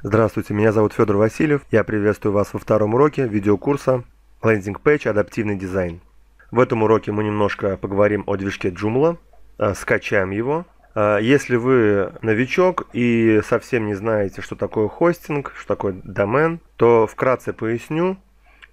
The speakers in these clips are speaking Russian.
Здравствуйте, меня зовут Федор Васильев. Я приветствую вас во втором уроке видеокурса Landing Page Адаптивный дизайн. В этом уроке мы немножко поговорим о движке Joomla, э, скачаем его. Э, если вы новичок и совсем не знаете, что такое хостинг, что такое домен, то вкратце поясню.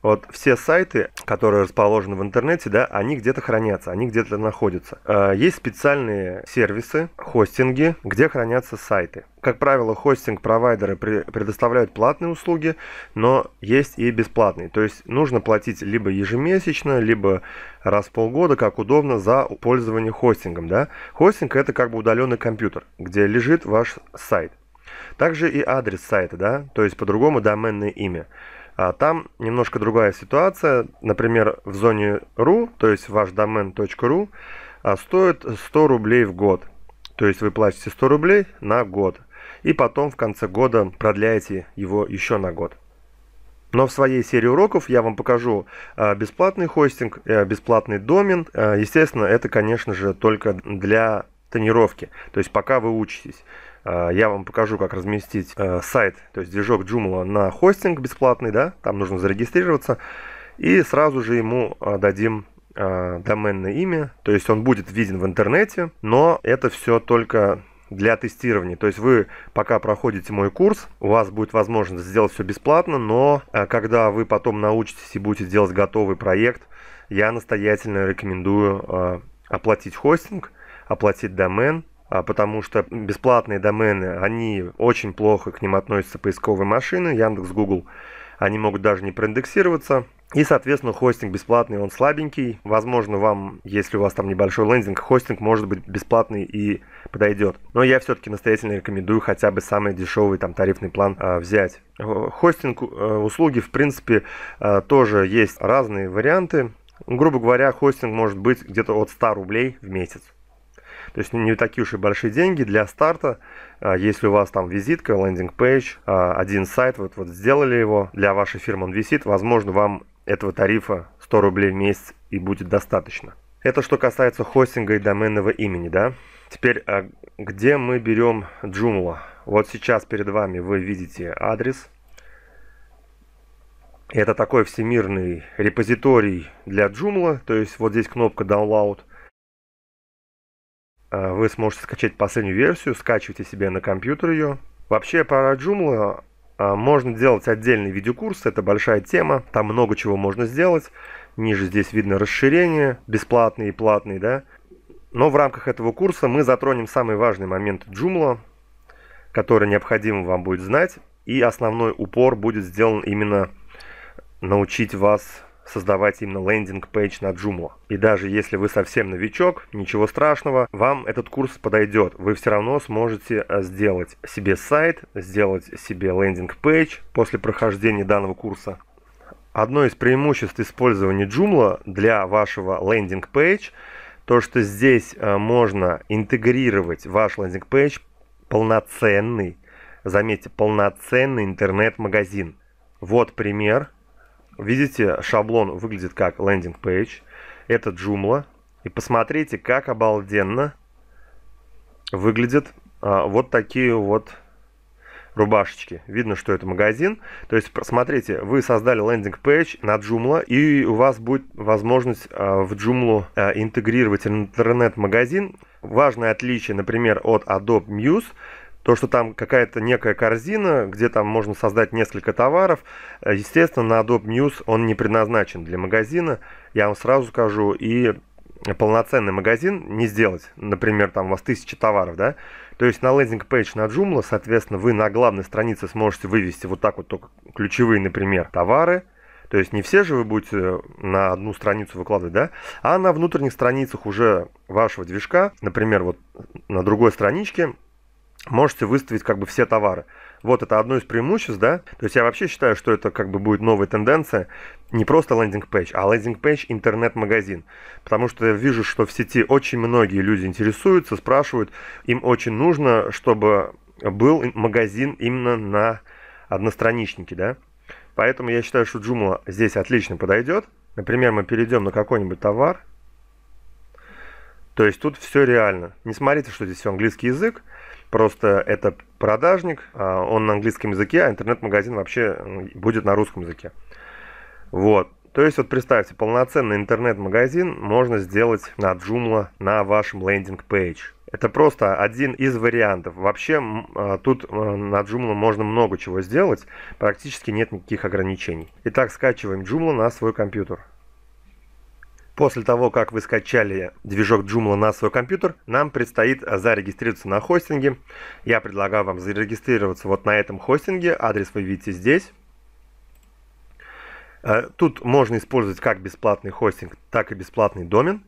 Вот все сайты, которые расположены в интернете, да, они где-то хранятся, они где-то находятся. Э, есть специальные сервисы, хостинги, где хранятся сайты. Как правило, хостинг-провайдеры предоставляют платные услуги, но есть и бесплатные. То есть нужно платить либо ежемесячно, либо раз в полгода, как удобно, за пользование хостингом. Да? Хостинг – это как бы удаленный компьютер, где лежит ваш сайт. Также и адрес сайта, да, то есть по-другому доменное имя. А там немножко другая ситуация. Например, в зоне .ru, то есть ваш домен .ru, а, стоит 100 рублей в год. То есть вы платите 100 рублей на год. И потом в конце года продляете его еще на год. Но в своей серии уроков я вам покажу а, бесплатный хостинг, э, бесплатный домен. Э, естественно, это, конечно же, только для тренировки. То есть пока вы учитесь. Э, я вам покажу, как разместить э, сайт, то есть движок Joomla на хостинг бесплатный, да, там нужно зарегистрироваться, и сразу же ему э, дадим доменное имя, то есть он будет виден в интернете, но это все только для тестирования. То есть вы пока проходите мой курс, у вас будет возможность сделать все бесплатно, но когда вы потом научитесь и будете делать готовый проект, я настоятельно рекомендую оплатить хостинг, оплатить домен, а потому что бесплатные домены, они очень плохо к ним относятся поисковые машины, Яндекс, Google, они могут даже не проиндексироваться. И, соответственно, хостинг бесплатный, он слабенький. Возможно, вам, если у вас там небольшой лендинг, хостинг может быть бесплатный и подойдет. Но я все-таки настоятельно рекомендую хотя бы самый дешевый там тарифный план а, взять. Хостинг э, услуги, в принципе, а, тоже есть разные варианты. Грубо говоря, хостинг может быть где-то от 100 рублей в месяц. То есть не такие уж и большие деньги для старта. А, если у вас там визитка, лендинг-пейдж, а, один сайт, вот, вот сделали его, для вашей фирмы он висит, возможно, вам этого тарифа 100 рублей в месяц и будет достаточно. Это что касается хостинга и доменного имени, да? Теперь, а, где мы берем Joomla? Вот сейчас перед вами вы видите адрес. Это такой всемирный репозиторий для Joomla, то есть вот здесь кнопка Download – Э, вы сможете скачать последнюю версию, скачивайте себе на компьютер ее. Вообще про Joomla э, можно делать отдельный видеокурс, это большая тема, там много чего можно сделать. Ниже здесь видно расширение, бесплатные и платные, да. Но в рамках этого курса мы затронем самый важный момент Joomla, который необходимо вам будет знать, и основной упор будет сделан именно научить вас создавать именно лендинг-пейдж на Joomla. И даже если вы совсем новичок, ничего страшного, вам этот курс подойдет. Вы все равно сможете э, сделать себе сайт, сделать себе лендинг-пейдж после прохождения данного курса. Одно из преимуществ использования Joomla для вашего лендинг-пейдж то, что здесь э, можно интегрировать ваш лендинг-пейдж полноценный, заметьте, полноценный интернет-магазин. Вот пример Видите, шаблон выглядит как лендинг пейдж. Это Joomla. И посмотрите, как обалденно выглядят а, вот такие вот рубашечки. Видно, что это магазин. То есть, посмотрите, вы создали лендинг-пейдж на Joomla, и у вас будет возможность э, в Joomla э, а, интегрировать интернет-магазин. Важное отличие, например, от Adobe Muse, то, что там какая-то некая корзина, где там можно создать несколько товаров, э, естественно, на Adobe News он не предназначен для магазина, я вам сразу скажу, и полноценный магазин не сделать, например, там у вас тысяча товаров, да, то есть на лендинг-пейдж на Joomla, соответственно, вы на главной странице сможете вывести вот так вот только ключевые, например, товары, то есть не все же вы будете на одну страницу выкладывать, да, а на внутренних страницах уже вашего движка, например, вот на другой страничке можете выставить как бы все товары. Вот это одно из преимуществ, да. То есть я вообще считаю, что это как бы будет новая тенденция. Не просто лендинг-пейдж, а лендинг-пейдж интернет-магазин. Потому что я вижу, что в сети очень многие люди интересуются, спрашивают. Им очень нужно, чтобы был магазин именно на одностраничнике, да. Поэтому я считаю, что Joomla здесь отлично подойдет. Например, мы перейдем на какой-нибудь товар. То есть тут все реально. Не смотрите, что здесь все английский язык. Просто это продажник, а, он на английском языке, а интернет-магазин вообще будет на русском языке. Вот. То есть вот представьте, полноценный интернет-магазин можно сделать на Joomla на вашем лендинг-пейдж. Это просто один из вариантов. Вообще а, тут э, на Joomla можно много чего сделать, практически нет никаких ограничений. Итак, скачиваем Joomla на свой компьютер. После того, как вы скачали движок Joomla на свой компьютер, нам предстоит зарегистрироваться на хостинге. Я предлагаю вам зарегистрироваться вот на этом хостинге. Адрес вы видите здесь. Э, тут можно использовать как бесплатный хостинг, так и бесплатный домен.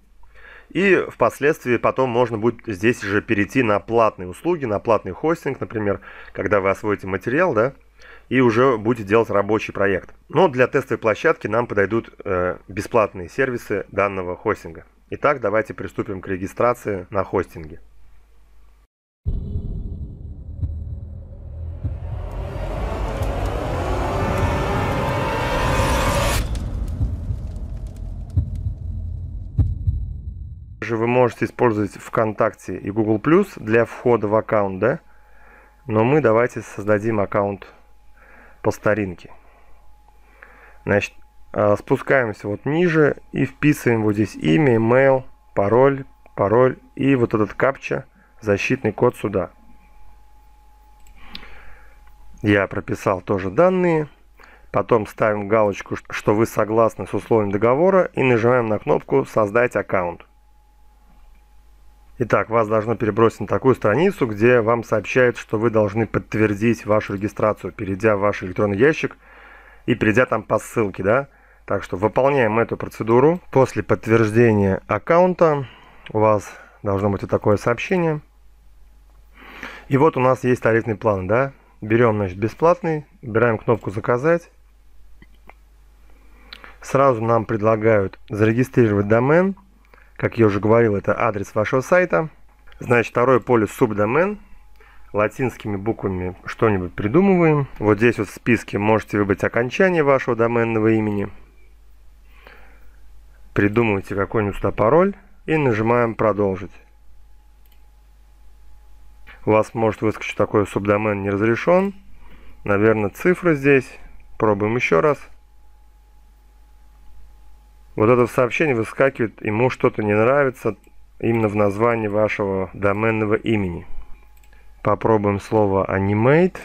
И впоследствии потом можно будет здесь же перейти на платные услуги, на платный хостинг, например, когда вы освоите материал, да, и уже будете делать рабочий проект. Но для тестовой площадки нам подойдут э, бесплатные сервисы данного хостинга. Итак, давайте приступим к регистрации на хостинге. Также вы можете использовать ВКонтакте и Google Plus для входа в аккаунт, да? Но мы давайте создадим аккаунт по старинке. Значит, э, спускаемся вот ниже и вписываем вот здесь имя, email, пароль, пароль и вот этот капча, защитный код сюда. Я прописал тоже данные. Потом ставим галочку, что вы согласны с условием договора и нажимаем на кнопку «Создать аккаунт». Итак, вас должно перебросить на такую страницу, где вам сообщают, что вы должны подтвердить вашу регистрацию, перейдя в ваш электронный ящик и перейдя там по ссылке, да? Так что выполняем эту процедуру. После подтверждения аккаунта у вас должно быть вот такое сообщение. И вот у нас есть тарифный план, да? Берем, значит, бесплатный, выбираем кнопку «Заказать». Сразу нам предлагают зарегистрировать домен – как я уже говорил, это адрес вашего сайта. Значит, второе поле субдомен. Латинскими буквами что-нибудь придумываем. Вот здесь вот в списке можете выбрать окончание вашего доменного имени. Придумывайте какой-нибудь сюда пароль и нажимаем «Продолжить». У вас может выскочить такой субдомен «Не разрешен». Наверное, цифры здесь. Пробуем еще раз. Вот это сообщение выскакивает, ему что-то не нравится именно в названии вашего доменного имени. Попробуем слово animate.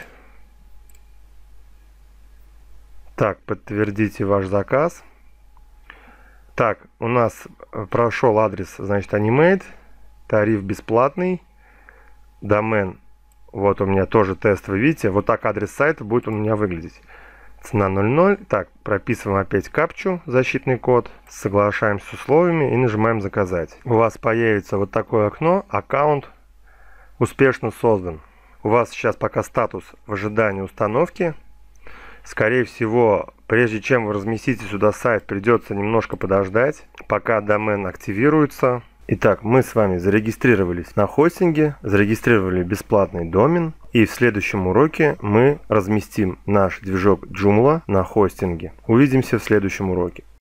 Так, подтвердите ваш заказ. Так, у нас прошел адрес, значит, animate. Тариф бесплатный. Домен. Вот у меня тоже тест, вы видите. Вот так адрес сайта будет у меня выглядеть. Цена 0.0. Так, прописываем опять капчу, защитный код, соглашаемся с условиями и нажимаем «Заказать». У вас появится вот такое окно «Аккаунт успешно создан». У вас сейчас пока статус в ожидании установки. Скорее всего, прежде чем вы разместите сюда сайт, придется немножко подождать, пока домен активируется. Итак, мы с вами зарегистрировались на хостинге, зарегистрировали бесплатный домен. И в следующем уроке мы разместим наш движок Joomla на хостинге. Увидимся в следующем уроке.